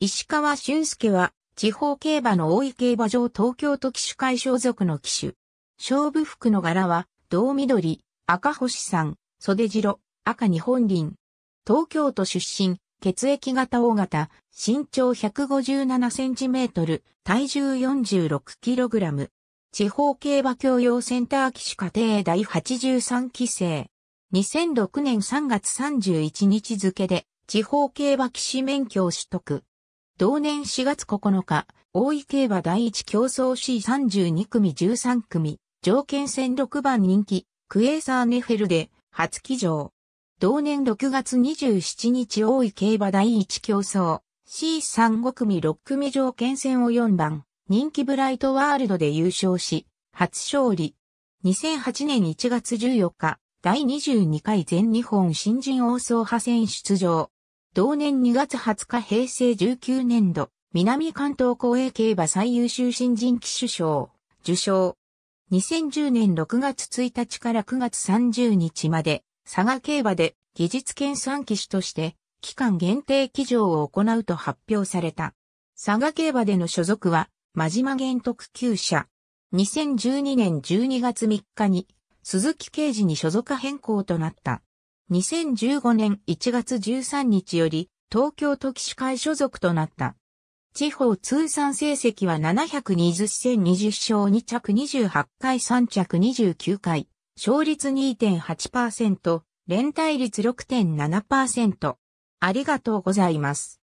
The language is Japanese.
石川俊介は、地方競馬の大井競馬場東京都騎手会所属の騎手。勝負服の柄は、銅緑、赤星さん、袖白、赤日本輪。東京都出身、血液型大型、身長157センチメートル、体重46キログラム。地方競馬教養センター騎手家庭第83期生。2006年3月31日付で、地方競馬騎士免許を取得。同年4月9日、大井競馬第一競争 C32 組13組、条件戦6番人気、クエーサーネフェルで、初騎乗。同年6月27日大井競馬第一競争 C35 組6組条件戦を4番、人気ブライトワールドで優勝し、初勝利。2008年1月14日、第22回全日本新人王総派戦出場。同年2月20日平成19年度、南関東公営競馬最優秀新人騎手賞、受賞。2010年6月1日から9月30日まで、佐賀競馬で技術研鑽騎手として、期間限定騎乗を行うと発表された。佐賀競馬での所属は、真島玄徳厩舎。2012年12月3日に、鈴木刑事に所属変更となった。2015年1月13日より東京都騎士会所属となった。地方通算成績は720戦20勝2着28回3着29回、勝率2.8%、連帯率6.7%。ありがとうございます。